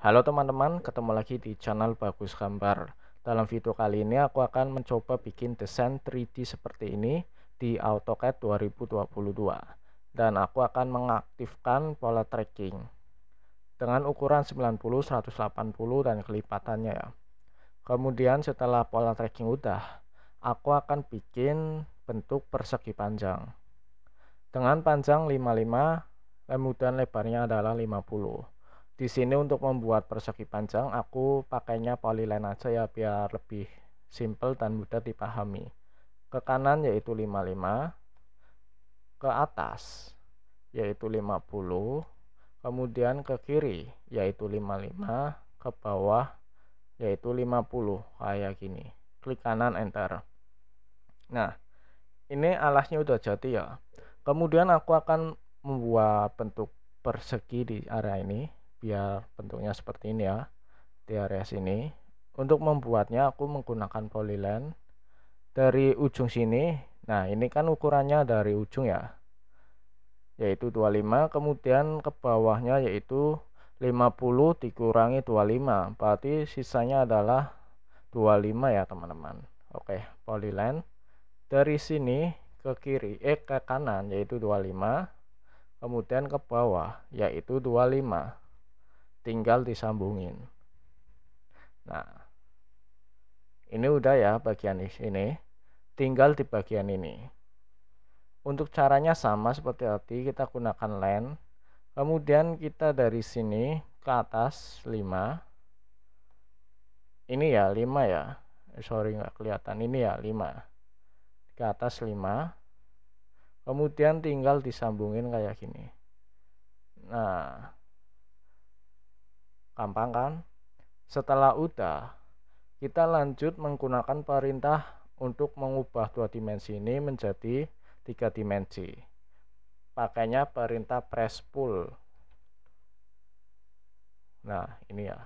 Halo teman-teman, ketemu lagi di channel Bagus Gambar. Dalam video kali ini aku akan mencoba bikin desain 3D seperti ini di AutoCAD 2022 dan aku akan mengaktifkan pola tracking dengan ukuran 90, 180 dan kelipatannya ya. Kemudian setelah pola tracking udah, aku akan bikin bentuk persegi panjang. Dengan panjang 55, kemudian lebarnya adalah 50 di sini untuk membuat persegi panjang aku pakainya polyline aja ya biar lebih simple dan mudah dipahami ke kanan yaitu 55 ke atas yaitu 50 kemudian ke kiri yaitu 55 ke bawah yaitu 50 kayak gini klik kanan enter nah ini alasnya udah jadi ya kemudian aku akan membuat bentuk persegi di area ini biar ya, bentuknya seperti ini ya di area sini untuk membuatnya aku menggunakan polyline dari ujung sini nah ini kan ukurannya dari ujung ya yaitu 25 kemudian ke bawahnya yaitu 50 dikurangi 25 berarti sisanya adalah 25 ya teman-teman oke polyline dari sini ke kiri eh ke kanan yaitu 25 kemudian ke bawah yaitu 25 tinggal disambungin nah ini udah ya bagian ini tinggal di bagian ini untuk caranya sama seperti tadi kita gunakan len kemudian kita dari sini ke atas 5 ini ya 5 ya eh, sorry nggak kelihatan ini ya 5 ke atas 5 kemudian tinggal disambungin kayak gini nah Gampang kan? Setelah udah, kita lanjut menggunakan perintah untuk mengubah dua dimensi ini menjadi tiga dimensi. Pakainya perintah press pull. Nah, ini ya.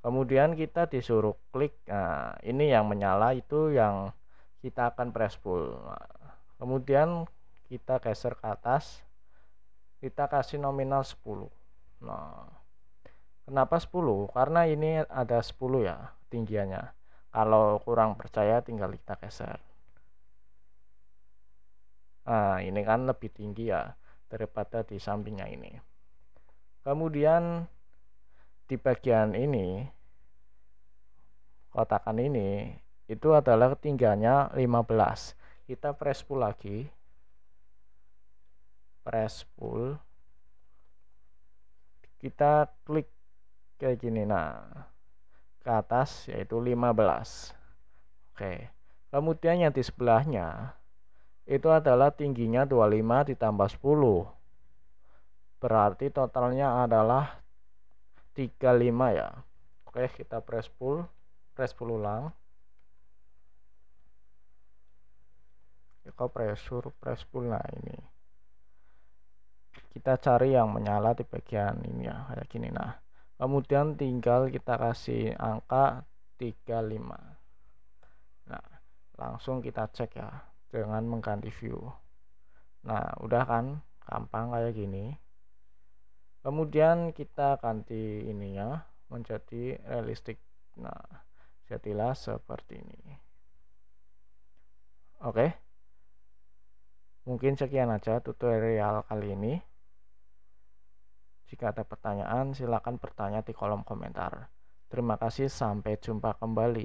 Kemudian kita disuruh klik. Nah, ini yang menyala itu yang kita akan press pull. Nah, kemudian kita geser ke atas. Kita kasih nominal 10. Nah, kenapa 10? Karena ini ada 10 ya tingginya Kalau kurang percaya tinggal kita geser. Nah, ini kan lebih tinggi ya daripada di sampingnya ini. Kemudian di bagian ini kotakan ini itu adalah ketinggiannya 15. Kita press pull lagi. Press pull kita klik kayak gini nah ke atas yaitu 15 oke kemudian yang di sebelahnya itu adalah tingginya 25 ditambah 10 berarti totalnya adalah 35 ya oke kita press pull press pull ulang kita pressure press pull nah ini kita cari yang menyala di bagian ini ya kayak gini nah kemudian tinggal kita kasih angka 35 nah langsung kita cek ya dengan mengganti view nah udah kan gampang kayak gini kemudian kita ganti ininya menjadi realistik nah jadilah seperti ini oke mungkin sekian aja tutorial kali ini jika ada pertanyaan, silakan bertanya di kolom komentar. Terima kasih, sampai jumpa kembali.